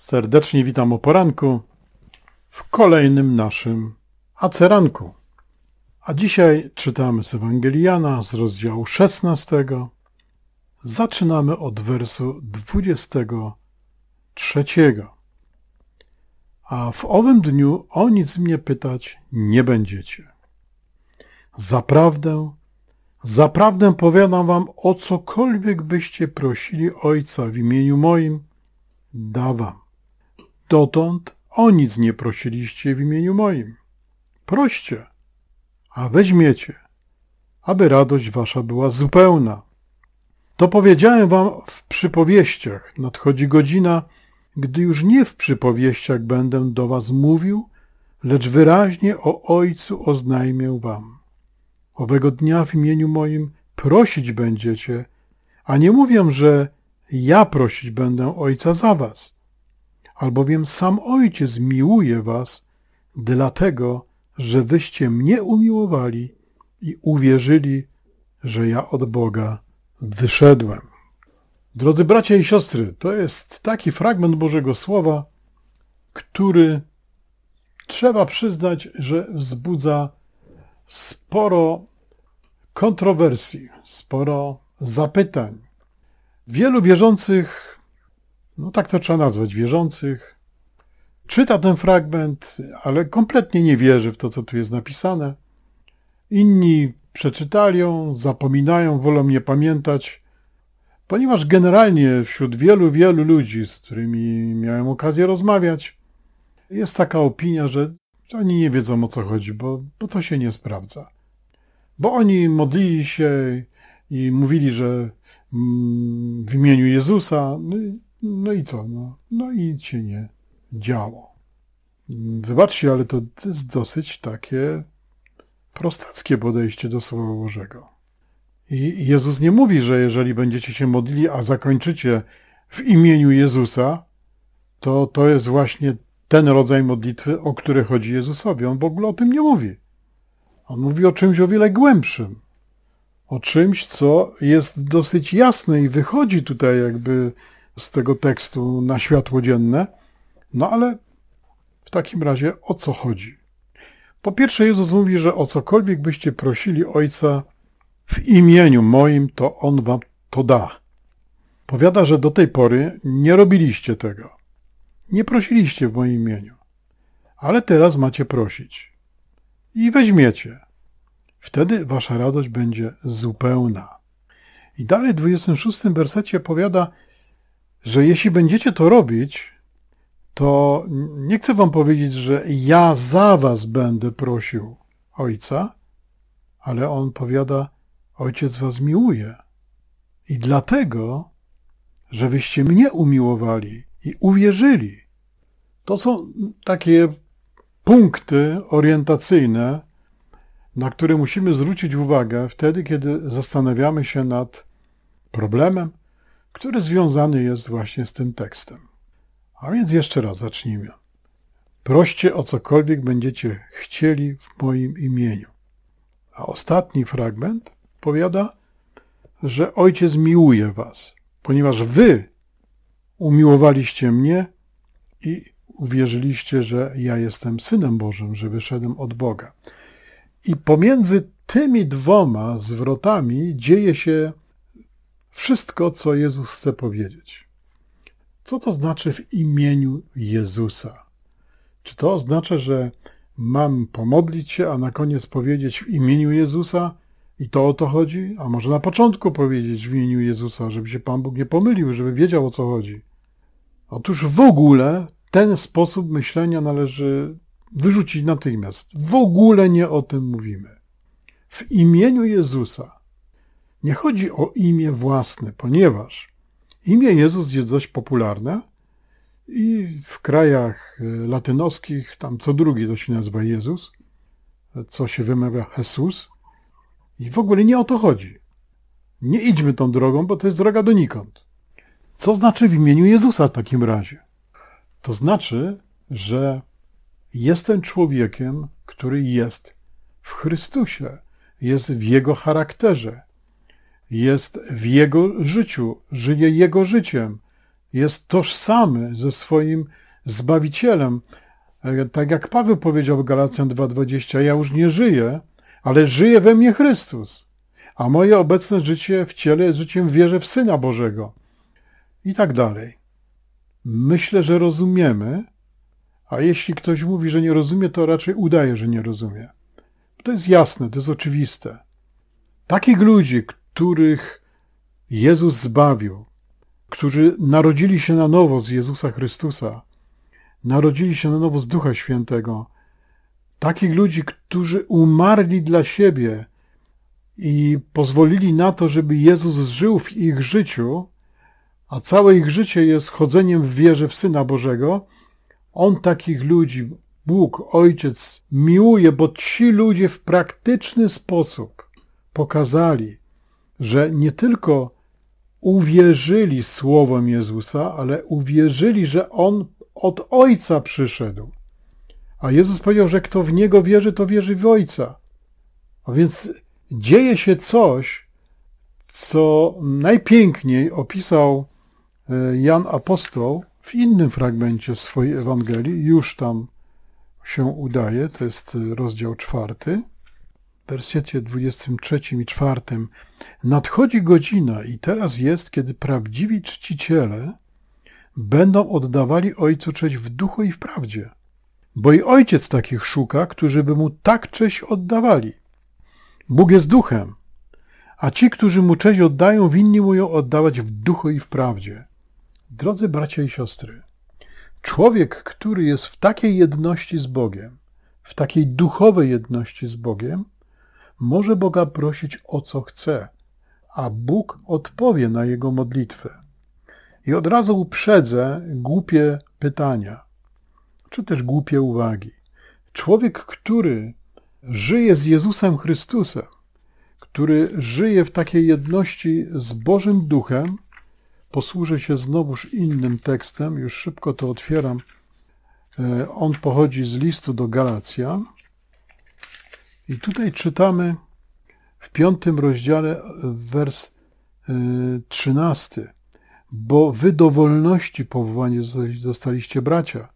Serdecznie witam o poranku w kolejnym naszym aceranku. A dzisiaj czytamy z Ewangelii Jana z rozdziału 16. Zaczynamy od wersu 23. A w owym dniu o nic mnie pytać nie będziecie. Zaprawdę, zaprawdę powiadam wam, o cokolwiek byście prosili Ojca w imieniu moim, da wam. Dotąd o nic nie prosiliście w imieniu moim. Proście, a weźmiecie, aby radość wasza była zupełna. To powiedziałem wam w przypowieściach. Nadchodzi godzina, gdy już nie w przypowieściach będę do was mówił, lecz wyraźnie o Ojcu oznajmię wam. Owego dnia w imieniu moim prosić będziecie, a nie mówię, że ja prosić będę Ojca za was albowiem sam Ojciec miłuje was, dlatego, że wyście mnie umiłowali i uwierzyli, że ja od Boga wyszedłem. Drodzy bracia i siostry, to jest taki fragment Bożego Słowa, który trzeba przyznać, że wzbudza sporo kontrowersji, sporo zapytań. Wielu wierzących no tak to trzeba nazwać, wierzących, czyta ten fragment, ale kompletnie nie wierzy w to, co tu jest napisane. Inni przeczytali ją, zapominają, wolą nie pamiętać, ponieważ generalnie wśród wielu, wielu ludzi, z którymi miałem okazję rozmawiać, jest taka opinia, że oni nie wiedzą o co chodzi, bo, bo to się nie sprawdza. Bo oni modlili się i mówili, że mm, w imieniu Jezusa, no no i co? No, no i nic się nie działo. Wybaczcie, ale to jest dosyć takie prostackie podejście do Słowa Bożego. I Jezus nie mówi, że jeżeli będziecie się modlili, a zakończycie w imieniu Jezusa, to to jest właśnie ten rodzaj modlitwy, o który chodzi Jezusowi. On w ogóle o tym nie mówi. On mówi o czymś o wiele głębszym. O czymś, co jest dosyć jasne i wychodzi tutaj jakby z tego tekstu na światło dzienne. No ale w takim razie o co chodzi? Po pierwsze, Jezus mówi, że o cokolwiek byście prosili Ojca w imieniu moim, to On wam to da. Powiada, że do tej pory nie robiliście tego. Nie prosiliście w moim imieniu. Ale teraz macie prosić. I weźmiecie. Wtedy wasza radość będzie zupełna. I dalej w 26 wersecie powiada, że jeśli będziecie to robić, to nie chcę wam powiedzieć, że ja za was będę prosił Ojca, ale on powiada, Ojciec was miłuje. I dlatego, że wyście mnie umiłowali i uwierzyli. To są takie punkty orientacyjne, na które musimy zwrócić uwagę wtedy, kiedy zastanawiamy się nad problemem, który związany jest właśnie z tym tekstem. A więc jeszcze raz zacznijmy. Proście o cokolwiek będziecie chcieli w moim imieniu. A ostatni fragment powiada, że Ojciec miłuje was, ponieważ wy umiłowaliście mnie i uwierzyliście, że ja jestem Synem Bożym, że wyszedłem od Boga. I pomiędzy tymi dwoma zwrotami dzieje się wszystko, co Jezus chce powiedzieć. Co to znaczy w imieniu Jezusa? Czy to oznacza, że mam pomodlić się, a na koniec powiedzieć w imieniu Jezusa? I to o to chodzi? A może na początku powiedzieć w imieniu Jezusa, żeby się Pan Bóg nie pomylił, żeby wiedział o co chodzi? Otóż w ogóle ten sposób myślenia należy wyrzucić natychmiast. W ogóle nie o tym mówimy. W imieniu Jezusa nie chodzi o imię własne, ponieważ imię Jezus jest dość popularne i w krajach e, latynoskich tam co drugi to się nazywa Jezus, e, co się wymawia Jesus. I w ogóle nie o to chodzi. Nie idźmy tą drogą, bo to jest droga donikąd. Co znaczy w imieniu Jezusa w takim razie? To znaczy, że jestem człowiekiem, który jest w Chrystusie, jest w Jego charakterze, jest w jego życiu, żyje jego życiem, jest tożsamy ze swoim Zbawicielem. E, tak jak Paweł powiedział w Galacjan 2.20, ja już nie żyję, ale żyje we mnie Chrystus, a moje obecne życie w ciele jest życiem w wierze w Syna Bożego. I tak dalej. Myślę, że rozumiemy, a jeśli ktoś mówi, że nie rozumie, to raczej udaje, że nie rozumie. To jest jasne, to jest oczywiste. Takich ludzi, których Jezus zbawił, którzy narodzili się na nowo z Jezusa Chrystusa, narodzili się na nowo z Ducha Świętego, takich ludzi, którzy umarli dla siebie i pozwolili na to, żeby Jezus żył w ich życiu, a całe ich życie jest chodzeniem w wierze w Syna Bożego, On takich ludzi, Bóg, Ojciec, miłuje, bo ci ludzie w praktyczny sposób pokazali, że nie tylko uwierzyli słowom Jezusa, ale uwierzyli, że On od Ojca przyszedł. A Jezus powiedział, że kto w Niego wierzy, to wierzy w Ojca. A więc dzieje się coś, co najpiękniej opisał e, Jan Apostoł w innym fragmencie swojej Ewangelii, już tam się udaje, to jest e, rozdział czwarty wersjecie 23 i 4 nadchodzi godzina i teraz jest, kiedy prawdziwi czciciele będą oddawali Ojcu cześć w duchu i w prawdzie. Bo i Ojciec takich szuka, którzy by mu tak cześć oddawali. Bóg jest duchem, a ci, którzy mu cześć oddają, winni mu ją oddawać w duchu i w prawdzie. Drodzy bracia i siostry, człowiek, który jest w takiej jedności z Bogiem, w takiej duchowej jedności z Bogiem, może Boga prosić o co chce, a Bóg odpowie na jego modlitwę. I od razu uprzedzę głupie pytania, czy też głupie uwagi. Człowiek, który żyje z Jezusem Chrystusem, który żyje w takiej jedności z Bożym Duchem, posłużę się znowuż innym tekstem, już szybko to otwieram. E, on pochodzi z listu do Galacjan, i tutaj czytamy w piątym rozdziale wers y, trzynasty. Bo wy do wolności powołani zostaliście bracia,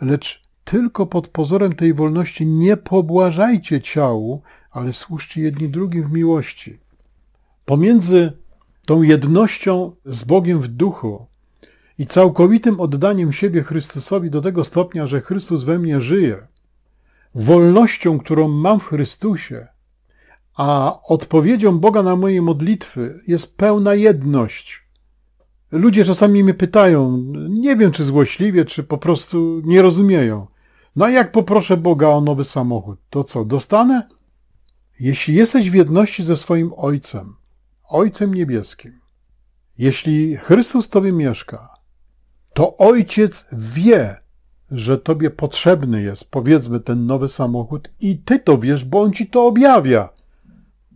lecz tylko pod pozorem tej wolności nie pobłażajcie ciału, ale służcie jedni drugim w miłości. Pomiędzy tą jednością z Bogiem w duchu i całkowitym oddaniem siebie Chrystusowi do tego stopnia, że Chrystus we mnie żyje, wolnością, którą mam w Chrystusie, a odpowiedzią Boga na moje modlitwy jest pełna jedność. Ludzie czasami mnie pytają, nie wiem czy złośliwie, czy po prostu nie rozumieją. No a jak poproszę Boga o nowy samochód, to co, dostanę? Jeśli jesteś w jedności ze swoim Ojcem, Ojcem Niebieskim, jeśli Chrystus Tobie mieszka, to Ojciec wie, że tobie potrzebny jest, powiedzmy, ten nowy samochód i ty to wiesz, bo on ci to objawia,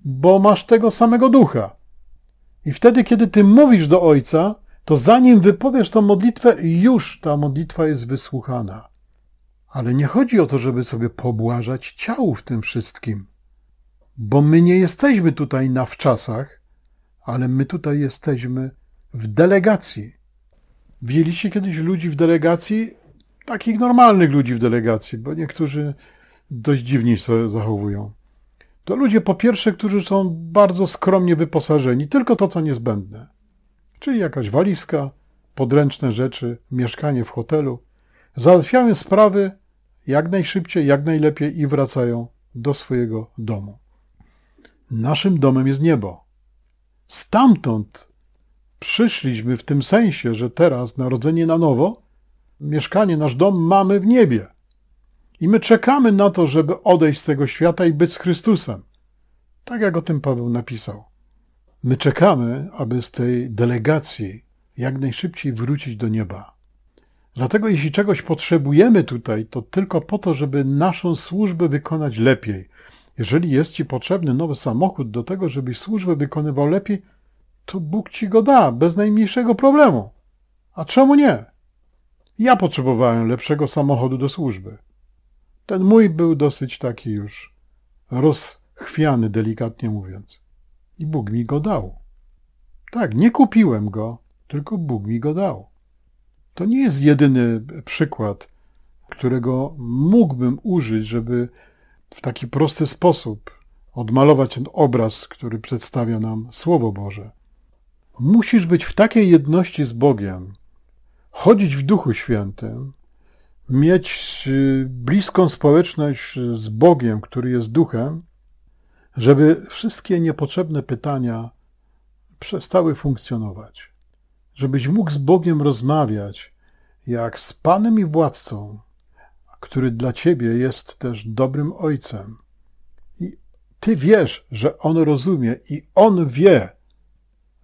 bo masz tego samego ducha. I wtedy, kiedy ty mówisz do Ojca, to zanim wypowiesz tą modlitwę, już ta modlitwa jest wysłuchana. Ale nie chodzi o to, żeby sobie pobłażać ciału w tym wszystkim, bo my nie jesteśmy tutaj na wczasach, ale my tutaj jesteśmy w delegacji. Widzieliście kiedyś ludzi w delegacji, takich normalnych ludzi w delegacji, bo niektórzy dość dziwnie się zachowują. To ludzie po pierwsze, którzy są bardzo skromnie wyposażeni, tylko to, co niezbędne. Czyli jakaś walizka, podręczne rzeczy, mieszkanie w hotelu. Załatwiają sprawy jak najszybciej, jak najlepiej i wracają do swojego domu. Naszym domem jest niebo. Stamtąd przyszliśmy w tym sensie, że teraz narodzenie na nowo mieszkanie, nasz dom mamy w niebie. I my czekamy na to, żeby odejść z tego świata i być z Chrystusem. Tak jak o tym Paweł napisał. My czekamy, aby z tej delegacji jak najszybciej wrócić do nieba. Dlatego jeśli czegoś potrzebujemy tutaj, to tylko po to, żeby naszą służbę wykonać lepiej. Jeżeli jest Ci potrzebny nowy samochód do tego, żebyś służbę wykonywał lepiej, to Bóg Ci go da bez najmniejszego problemu. A czemu nie? Ja potrzebowałem lepszego samochodu do służby. Ten mój był dosyć taki już rozchwiany, delikatnie mówiąc. I Bóg mi go dał. Tak, nie kupiłem go, tylko Bóg mi go dał. To nie jest jedyny przykład, którego mógłbym użyć, żeby w taki prosty sposób odmalować ten obraz, który przedstawia nam Słowo Boże. Musisz być w takiej jedności z Bogiem, chodzić w Duchu Świętym, mieć y, bliską społeczność z Bogiem, który jest Duchem, żeby wszystkie niepotrzebne pytania przestały funkcjonować. Żebyś mógł z Bogiem rozmawiać jak z Panem i Władcą, który dla Ciebie jest też dobrym Ojcem. I Ty wiesz, że On rozumie i On wie,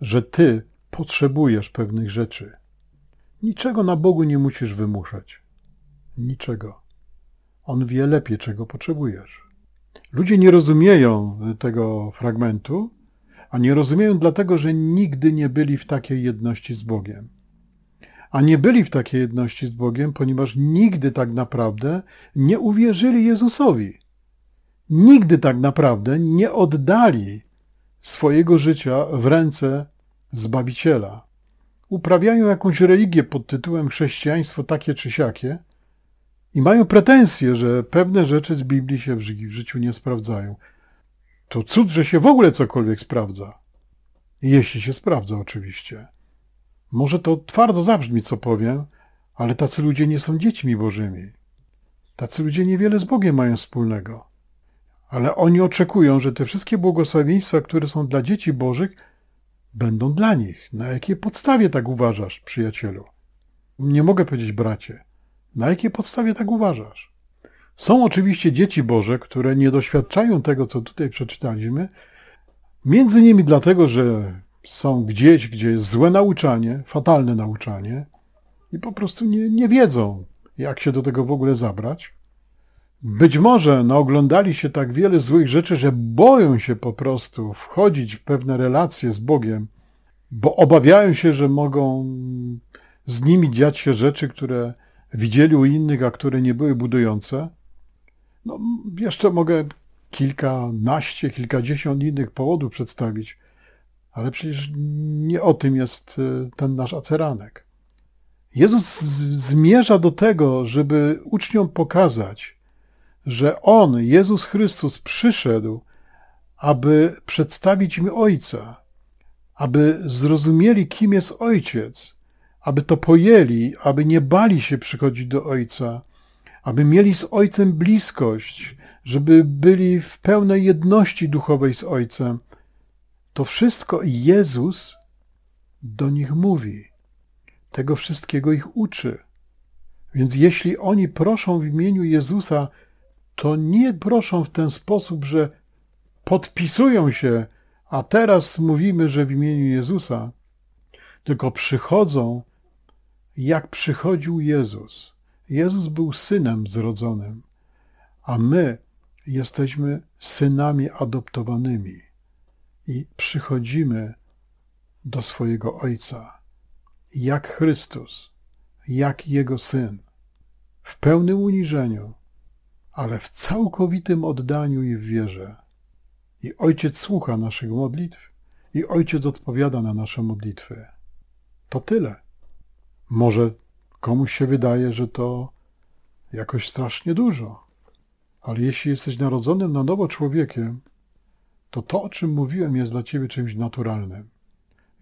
że Ty potrzebujesz pewnych rzeczy Niczego na Bogu nie musisz wymuszać. Niczego. On wie lepiej, czego potrzebujesz. Ludzie nie rozumieją tego fragmentu, a nie rozumieją dlatego, że nigdy nie byli w takiej jedności z Bogiem. A nie byli w takiej jedności z Bogiem, ponieważ nigdy tak naprawdę nie uwierzyli Jezusowi. Nigdy tak naprawdę nie oddali swojego życia w ręce Zbawiciela uprawiają jakąś religię pod tytułem chrześcijaństwo takie czy siakie i mają pretensje, że pewne rzeczy z Biblii się w życiu nie sprawdzają. To cud, że się w ogóle cokolwiek sprawdza. Jeśli się sprawdza, oczywiście. Może to twardo zabrzmi, co powiem, ale tacy ludzie nie są dziećmi bożymi. Tacy ludzie niewiele z Bogiem mają wspólnego. Ale oni oczekują, że te wszystkie błogosławieństwa, które są dla dzieci bożych, będą dla nich. Na jakiej podstawie tak uważasz, przyjacielu? Nie mogę powiedzieć bracie. Na jakiej podstawie tak uważasz? Są oczywiście dzieci Boże, które nie doświadczają tego, co tutaj przeczytaliśmy, między innymi dlatego, że są gdzieś, gdzie jest złe nauczanie, fatalne nauczanie i po prostu nie, nie wiedzą, jak się do tego w ogóle zabrać. Być może naoglądali się tak wiele złych rzeczy, że boją się po prostu wchodzić w pewne relacje z Bogiem, bo obawiają się, że mogą z nimi dziać się rzeczy, które widzieli u innych, a które nie były budujące. No, jeszcze mogę kilkanaście, kilkadziesiąt innych powodów przedstawić, ale przecież nie o tym jest y, ten nasz aceranek. Jezus zmierza do tego, żeby uczniom pokazać, że On, Jezus Chrystus, przyszedł, aby przedstawić im Ojca, aby zrozumieli, kim jest Ojciec, aby to pojęli, aby nie bali się przychodzić do Ojca, aby mieli z Ojcem bliskość, żeby byli w pełnej jedności duchowej z Ojcem. To wszystko Jezus do nich mówi. Tego wszystkiego ich uczy. Więc jeśli oni proszą w imieniu Jezusa, to nie proszą w ten sposób, że podpisują się, a teraz mówimy, że w imieniu Jezusa, tylko przychodzą, jak przychodził Jezus. Jezus był synem zrodzonym, a my jesteśmy synami adoptowanymi i przychodzimy do swojego Ojca, jak Chrystus, jak Jego Syn, w pełnym uniżeniu ale w całkowitym oddaniu i w wierze. I Ojciec słucha naszych modlitw, i Ojciec odpowiada na nasze modlitwy. To tyle. Może komuś się wydaje, że to jakoś strasznie dużo, ale jeśli jesteś narodzonym na nowo człowiekiem, to to, o czym mówiłem, jest dla ciebie czymś naturalnym.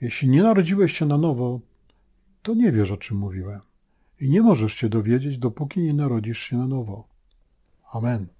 Jeśli nie narodziłeś się na nowo, to nie wiesz, o czym mówiłem. I nie możesz się dowiedzieć, dopóki nie narodzisz się na nowo. Amen.